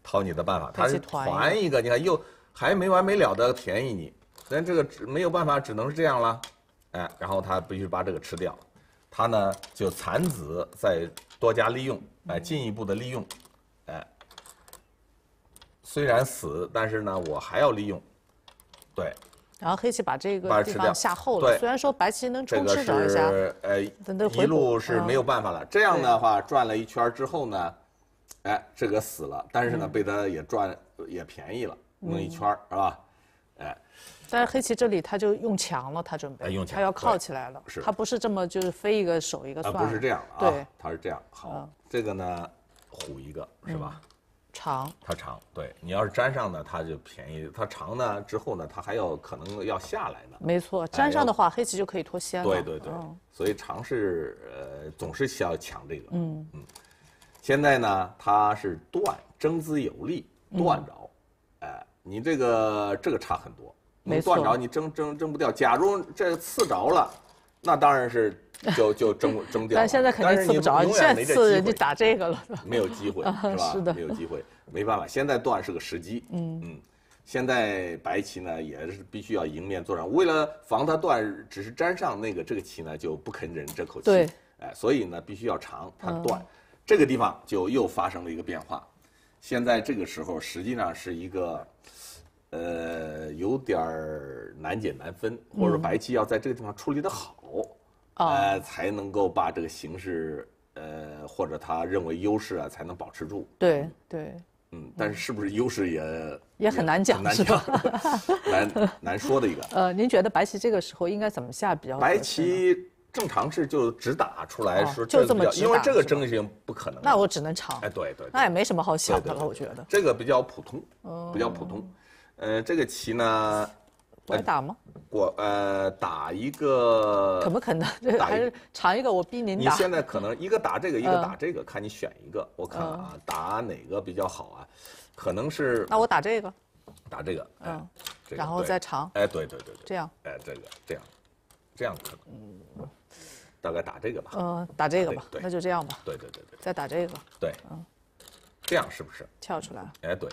掏你的办法，他是团一个，你看又还没完没了的便宜你。但这个没有办法，只能是这样了，哎，然后他必须把这个吃掉，他呢就残子再多加利用，哎，进一步的利用，哎，虽然死，但是呢我还要利用，对。然后黑棋把这个地方下厚了，虽然说白棋能充实着一下，呃，个是呃一路是没有办法了。这样的话转了一圈之后呢，哎，这个死了，但是呢被他也转也便宜了，弄一圈是吧？哎，但是黑棋这里他就用墙了，他准备他要靠起来了，他不是这么就是飞一个守一个，不是这样啊，他是这样好，这个呢虎一个是吧？长，它长，对你要是粘上呢，它就便宜；它长呢，之后呢，它还要可能要下来呢。没错，粘上的话，黑棋就可以先了。对对对，所以长是呃，总是需要抢这个。嗯嗯，现在呢，它是断，争资有利，断着，哎，你这个这个差很多。没你断着，你争争争不掉。假如这刺着了，那当然是。就就争争掉，但现在肯定次不着，下人就打这个了，没有机会是吧？是的，没有机会，没办法。现在断是个时机，嗯嗯，现在白棋呢也是必须要迎面作战，为了防他断，只是粘上那个这个棋呢就不肯忍这口气，对，哎，所以呢必须要长他断，这个地方就又发生了一个变化，现在这个时候实际上是一个，呃，有点难解难分，或者白棋要在这个地方处理的好。呃，才能够把这个形势，呃，或者他认为优势啊，才能保持住。对对。嗯，但是是不是优势也也很难讲，难讲，难难说的一个。呃，您觉得白棋这个时候应该怎么下比较？白棋正常是就直打出来是，就这么因为这个争型不可能。那我只能长。哎，对对。那也没什么好想的了，我觉得。这个比较普通，比较普通。呃，这个棋呢。我打吗？我呃，打一个。可不可能？还是尝一个？我逼您打。你现在可能一个打这个，一个打这个，看你选一个。我看啊，打哪个比较好啊？可能是。那我打这个。打这个。嗯。然后再尝。哎，对对对对。这样。哎，这个这样，这样可能。嗯。大概打这个吧。嗯，打这个吧。那就这样吧。对对对对。再打这个。对。嗯。这样是不是？跳出来了。哎，对。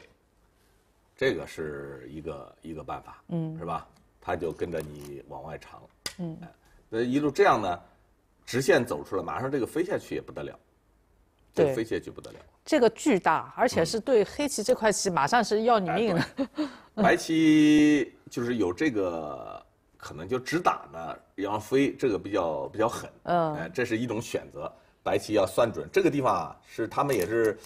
这个是一个一个办法，嗯，是吧？他就跟着你往外长，嗯，那一路这样呢，直线走出来，马上这个飞下去也不得了，对，飞下去不得了。这个巨大，而且是对黑棋这块棋，马上是要你命了。白棋就是有这个可能，就直打呢，然后飞，这个比较比较狠，嗯，哎，这是一种选择。白棋要算准这个地方啊，是他们也是。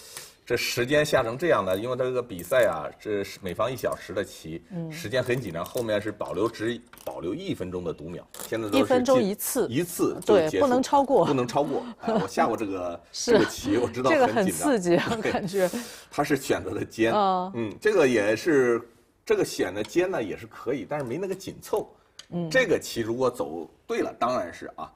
这时间下成这样的，因为这个比赛啊，这是每方一小时的棋，时间很紧张。后面是保留只保留一分钟的读秒，现在都一分钟一次，一次对不能超过，不能超过。我下过这个 这个棋，我知道这个很刺激，感觉。他是选择的尖，嗯，这个也是这个选的尖呢，也是可以，但是没那个紧凑。这个棋如果走对了，当然是啊，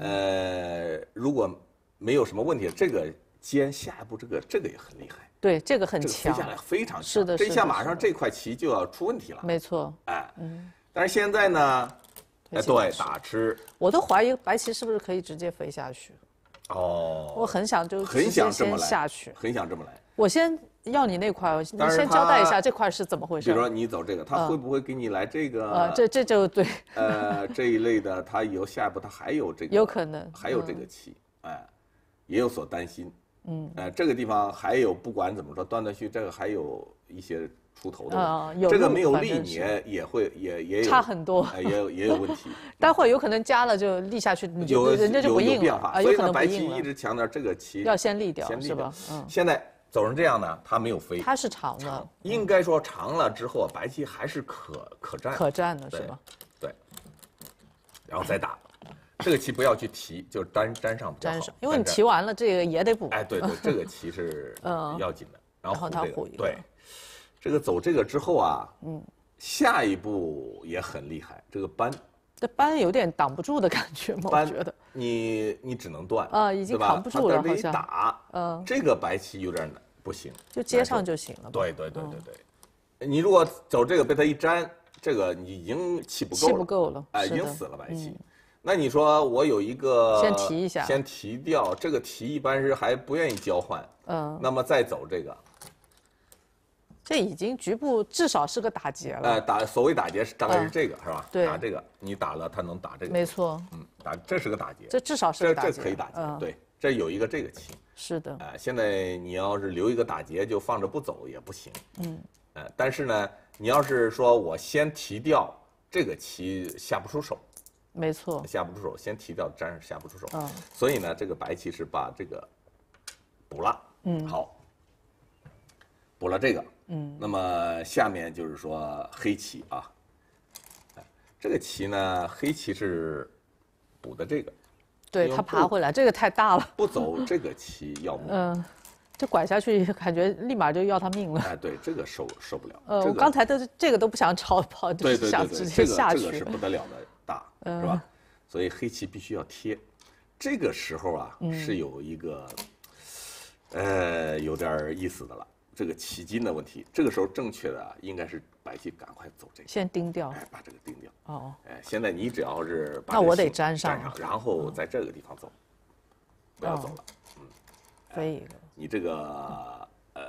呃，如果没有什么问题，这个。肩下一步这个这个也很厉害，对这个很强，飞下来非常强，是的，飞下马上这块棋就要出问题了，没错，哎，但是现在呢，哎，对打吃，我都怀疑白棋是不是可以直接飞下去，哦，我很想就很想先下去，很想这么来。我先要你那块，你先交代一下这块是怎么回事。比如说你走这个，他会不会给你来这个？呃，这这就对，呃，这一类的，他以后下一步他还有这个，有可能还有这个棋，哎，也有所担心。嗯，呃，这个地方还有，不管怎么说，断断续，这个还有一些出头的。啊，有这个没有立年也会也也有差很多，也有也有问题。待会有可能加了就立下去，有人家就不硬了，所以呢，白棋一直强调这个棋要先立掉是吧？嗯。现在走成这样呢，它没有飞。它是长的。应该说长了之后白棋还是可可占。可占的是吧？对。然后再打。这个棋不要去提，就粘粘上比较好。粘上，因为你提完了这个也得补。哎，对 对，这个棋是要紧的。然后他补一个。对，这个走这个之后啊，嗯，下一步也很厉害，这个扳。这扳有点挡不住的感觉吗？我觉得。你你只能断。啊，已经扛不住了，好像。一打，嗯，这个白棋有点难，不行。就接上就行了。对对对对对，你如果走这个被他一粘，这个你已经气不够。气不够了，哎，已经死了白棋。那你说我有一个先提一下，先提掉这个提一般是还不愿意交换，嗯，那么再走这个，这已经局部至少是个打劫了。呃，打所谓打劫是大概是这个是吧？打这个你打了他能打这个没错，嗯，打这是个打劫，这至少是个打劫，这这可以打劫，对，这有一个这个棋是的。啊，现在你要是留一个打劫就放着不走也不行，嗯，呃，但是呢，你要是说我先提掉这个棋下不出手。没错，下不出手，先提掉粘下不出手，所以呢，这个白棋是把这个补了，嗯，好，补了这个，嗯，那么下面就是说黑棋啊，这个棋呢，黑棋是补的这个，对，它爬回来，这个太大了，不走这个棋要，嗯，这拐下去感觉立马就要他命了，哎，对，这个受受不了，呃，我刚才都这个都不想吵，跑对对对，这个这个是不得了的。是吧？所以黑棋必须要贴。这个时候啊，是有一个，呃，有点意思的了。这个棋筋的问题，这个时候正确的应该是白棋赶快走这个。先钉掉，哎，把这个钉掉。哦。哎，现在你只要是那我得粘上，粘上，然后在这个地方走，不要走了。嗯，可以。你这个呃，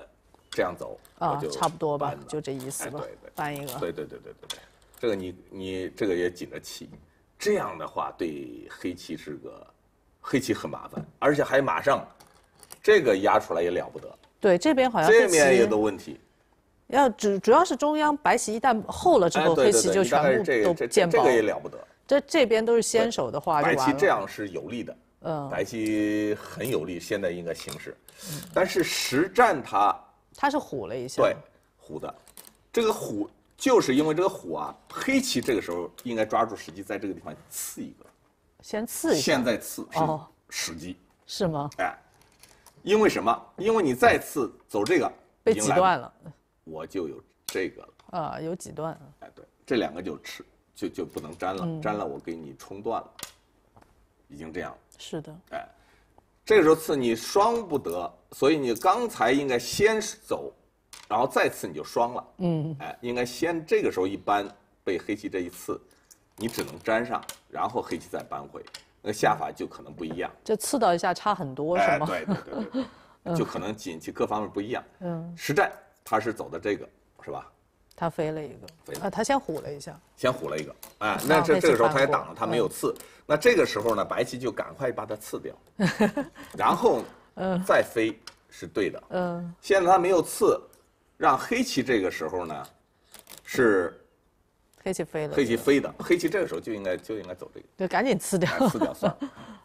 这样走，啊，就差不多吧，就这意思吧。对对对对对对，这个你你这个也紧着气。这样的话，对黑棋是个，黑棋很麻烦，而且还马上，这个压出来也了不得。对，这边好像这面也都问题，要主主要是中央白棋一旦厚了之后，黑棋就全部都见保。这个也了不得。这这边都是先手的话，白棋这样是有利的。嗯，白棋很有利，现在应该形势，但是实战他他是虎了一下，对虎的，这个虎。就是因为这个虎啊，黑棋这个时候应该抓住时机，在这个地方刺一个，先刺一下，现在刺是时机，是吗？哎，因为什么？因为你再次走这个被挤断了，我就有这个了啊，有几断。哎，对，这两个就吃，就就不能粘了，粘了我给你冲断了，已经这样了。是的，哎，这个时候刺你双不得，所以你刚才应该先走。然后再次你就双了，嗯，哎，应该先这个时候一般被黑棋这一刺，你只能粘上，然后黑棋再扳回，那下法就可能不一样。这刺到一下差很多，是吗？对对对，就可能锦棋各方面不一样。嗯，实战他是走的这个，是吧？他飞了一个，飞啊，他先虎了一下，先虎了一个，哎，那这这个时候他也挡了，他没有刺。那这个时候呢，白棋就赶快把它刺掉，然后，再飞是对的。嗯，现在他没有刺。让黑棋这个时候呢，是，黑棋飞的，黑棋飞的，黑棋这个时候就应该就应该走这个。对，赶紧吃掉。吃掉算。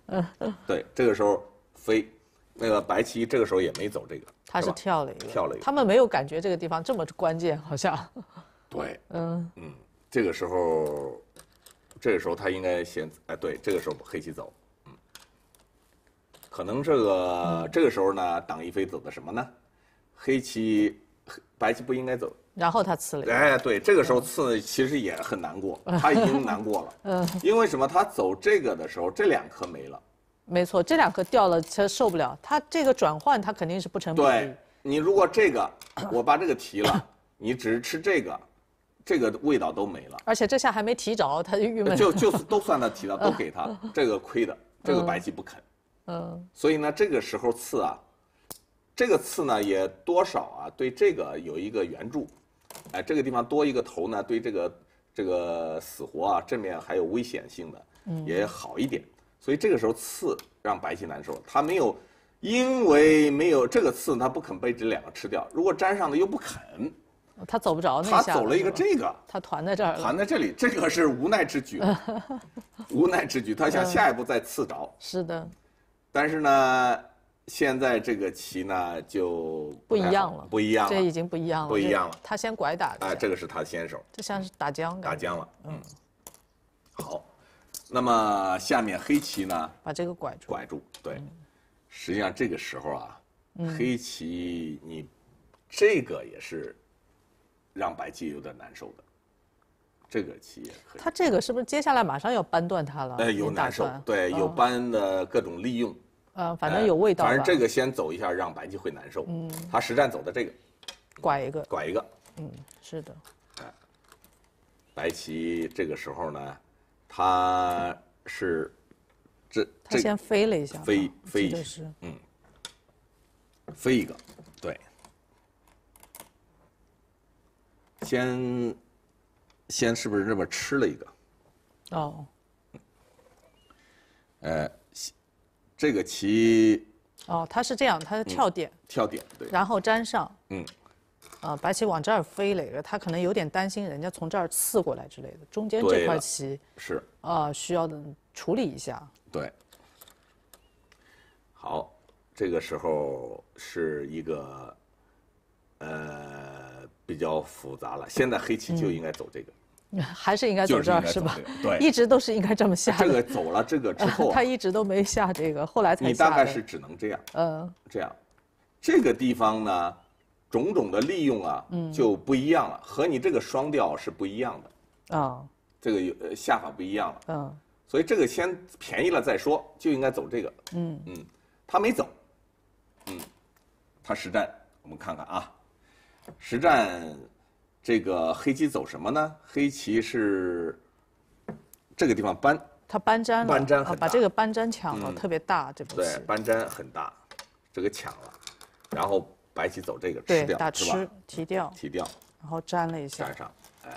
嗯，对，这个时候飞，那个白棋这个时候也没走这个。他是跳了一个。跳了一个。他们没有感觉这个地方这么关键，好像。对。嗯。嗯，这个时候，这个时候他应该先哎，对，这个时候黑棋走。嗯。可能这个这个时候呢，挡一飞走的什么呢？黑棋。白棋不应该走，然后他刺了。哎，对，这个时候刺其实也很难过，他已经难过了。嗯，因为什么？他走这个的时候，这两颗没了。没错，这两颗掉了，他受不了。他这个转换，他肯定是不成。对，你如果这个，我把这个提了，你只是吃这个，这个味道都没了。而且这下还没提着，他就郁闷。就就是都算他提了，都 给他这个亏的，这个白棋不肯。嗯。所以呢，这个时候刺啊。这个刺呢也多少啊对这个有一个援助，哎，这个地方多一个头呢，对这个这个死活啊正面还有危险性的，嗯，也好一点。所以这个时候刺让白棋难受，他没有，因为没有这个刺，他不肯被这两个吃掉。如果粘上了又不肯，他走不着那下。他走了一个这个，他团在这儿，团在这里，这个是无奈之举，无奈之举。他想下一步再刺着。是的，但是呢。现在这个棋呢就不一样了，不一样了，这已经不一样了，不一样了。他先拐打的，哎，这个是他先手，就像是打僵，打僵了。嗯，好，那么下面黑棋呢？把这个拐住，拐住。对，实际上这个时候啊，黑棋你这个也是让白棋有点难受的，这个棋也可以。他这个是不是接下来马上要扳断他了？哎，有难受，对，有扳的各种利用。呃，反正有味道。反正这个先走一下，让白棋会难受。嗯，他实战走的这个，拐一个，拐一个。嗯，是的。哎，白棋这个时候呢，他是这他先飞了一下，飞飞一下，嗯，飞一个，对。先先是不是这么吃了一个？哦，呃，这个棋哦，他是这样，他是跳点，跳点，对，然后粘上，嗯，啊，白棋往这儿飞了，个他可能有点担心人家从这儿刺过来之类的，中间这块棋是啊，需要处理一下，对，好，这个时候是一个呃比较复杂了，现在黑棋就应该走这个。还是应该走这儿是吧？对，一直都是应该这么下。这个走了这个之 后，他一直都没下这个，后来才下。你大概是只能这样，嗯，这样，这个地方呢，种种的利用啊，嗯，就不一样了，和你这个双调是不一样的，啊，这个有下法不一样了，嗯，所以这个先便宜了再说，就应该走这个，嗯嗯，他没走，嗯，他实战，我们看看啊，实战。这个黑棋走什么呢？黑棋是这个地方搬，他搬粘了，搬粘啊，把这个搬粘抢了，特别大，这不棋。对，搬粘很大，这个抢了，然后白棋走这个吃掉吃，提掉，提掉，然后粘了一下，粘上，哎，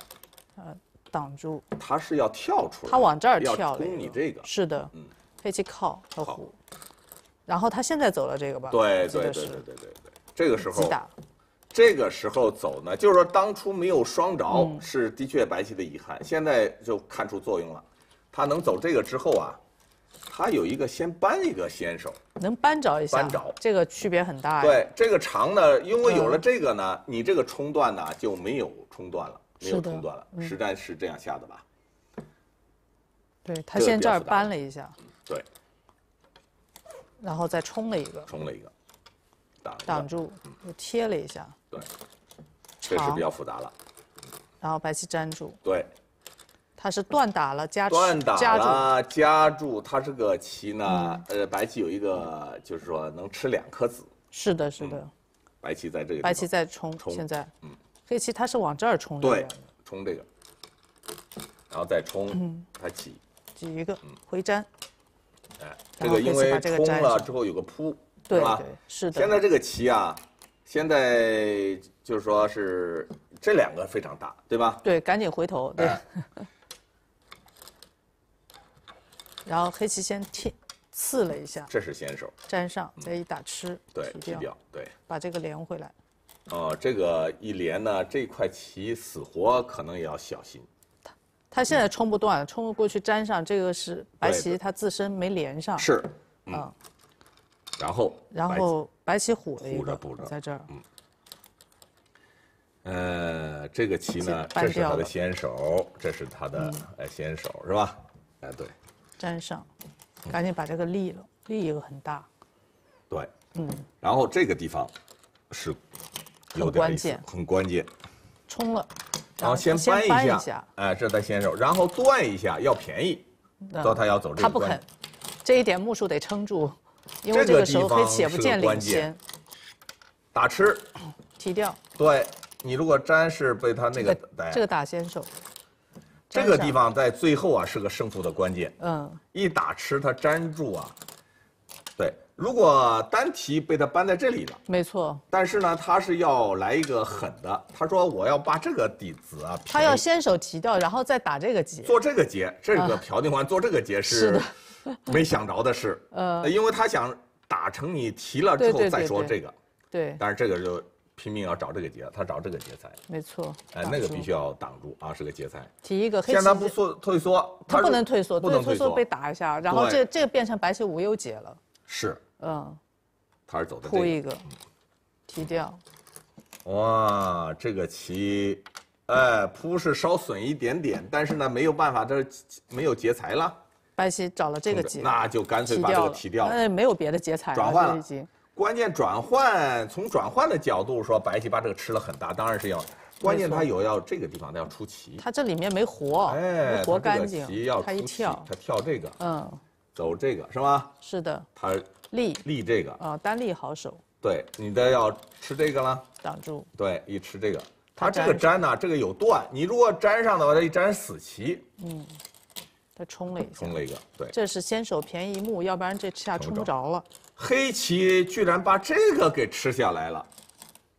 呃，挡住。他是要跳出来，他往这儿跳了，攻你这个。是的，黑棋靠和虎，然后他现在走了这个吧？对对对对对对对，这个时候。这个时候走呢，就是说当初没有双着是的确白棋的遗憾，现在就看出作用了。他能走这个之后啊，他有一个先扳一个先手，能扳着一下，扳着，这个区别很大。对，这个长呢，因为有了这个呢，你这个冲段呢就没有冲段了，没有冲段了。实战是这样下的吧？对他先这儿扳了一下，对，然后再冲了一个，冲了一个，挡挡住又贴了一下。对，这是比较复杂了。然后白棋粘住。对，它是断打了加住。断打了加住，它这个棋呢，呃，白棋有一个，就是说能吃两颗子。是的，是的。白棋在这里。白棋在冲，现在。嗯。黑棋它是往这儿冲。对，冲这个。然后再冲。嗯。它挤。挤一个。嗯。回粘。哎，这个因为冲了之后有个扑，对吧？是的。现在这个棋啊。现在就是说，是这两个非常大，对吧？对，赶紧回头。对。然后黑棋先贴，刺了一下。这是先手。粘上，再一打吃。对，提掉。对。把这个连回来。哦，这个一连呢，这块棋死活可能也要小心。他他现在冲不断，冲过去粘上，这个是白棋，他自身没连上。是。嗯。然后。然后。白棋虎的一个在这儿，嗯，呃，这个棋呢，这是他的先手，这是他的呃先手是吧？哎对，粘上，赶紧把这个立了，立一个很大，对，嗯，然后这个地方是，有关键，很关键，冲了，然后先扳一下，哎，这是他先手，然后断一下要便宜，到他要走这个，他不肯，这一点木数得撑住。这个地方是个关键，打吃，提掉。对，你如果粘是被他那个，这个打先手。这个地方在最后啊是个胜负的关键。嗯。一打吃他粘住啊，对。如果单提被他搬在这里了，没错。但是呢，他是要来一个狠的。他说我要把这个底子啊。他要先手提掉，然后再打这个结。做这个结，这个朴定桓做这个结是。是的。没想着的是，呃，因为他想打成你提了之后再说这个，对。但是这个就拼命要找这个劫，他找这个劫财。没错，哎，那个必须要挡住啊，是个劫财。提一个，现在不缩退缩，他不能退缩，不能退缩被打一下，然后这这个变成白色无忧劫了。是。嗯，他是走的。铺一个，提掉。哇，这个棋，哎，扑是稍损一点点，但是呢没有办法，这没有劫财了。白棋找了这个劫，那就干脆把这个提掉了。哎，没有别的劫彩了，已经。关键转换，从转换的角度说，白棋把这个吃了很大，当然是要。关键他有要这个地方，他要出棋。他这里面没活，哎，没活干净。他一跳，他跳这个，嗯，走这个是吧？是的，他立立这个啊，单立好手。对，你的要吃这个了，挡住。对，一吃这个，他这个粘呐，这个有断，你如果粘上的话，他一粘死棋。嗯。冲了一冲了一个，对，这是先手便宜一目，要不然这下冲不着了。黑棋居然把这个给吃下来了，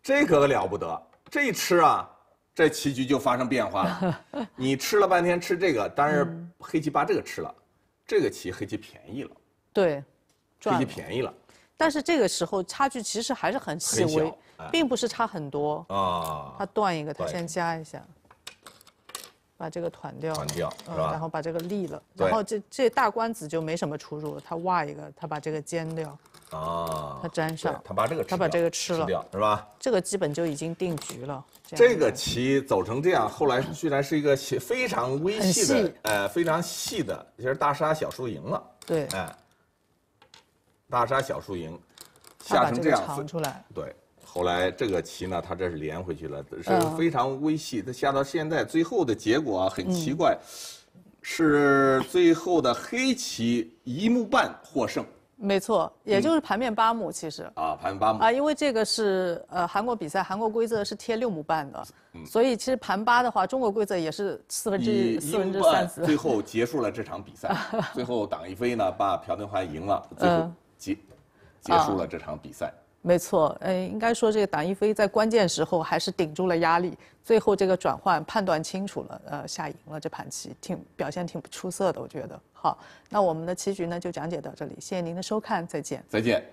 这可了不得！这一吃啊，这棋局就发生变化了。你吃了半天吃这个，但是黑棋把这个吃了，这个棋黑棋便宜了。对，黑棋便宜了。但是这个时候差距其实还是很细微，并不是差很多啊。他断一个，他先加一下。把这个团掉，团掉，然后把这个立了，然后这这大官子就没什么出入了。他挖一个，他把这个尖掉，啊，他粘上，他把这个吃掉，他把这个吃了，是吧？这个基本就已经定局了。这个棋走成这样，后来居然是一个非常微细的，呃，非常细的，就是大杀小输赢了。对，哎，大杀小输赢，下成这样对。后来这个棋呢，他这是连回去了，是非常微细。他下到现在，最后的结果很奇怪，是最后的黑棋一目半获胜。没错，也就是盘面八目，其实啊，盘面八目啊，因为这个是呃韩国比赛，韩国规则是贴六目半的，所以其实盘八的话，中国规则也是四分之一、四分之三最后结束了这场比赛，最后党一飞呢把朴镇桓赢了，最后结结束了这场比赛。没错，呃，应该说这个党一飞在关键时候还是顶住了压力，最后这个转换判断清楚了，呃，下赢了这盘棋，挺表现挺出色的，我觉得。好，那我们的棋局呢就讲解到这里，谢谢您的收看，再见。再见。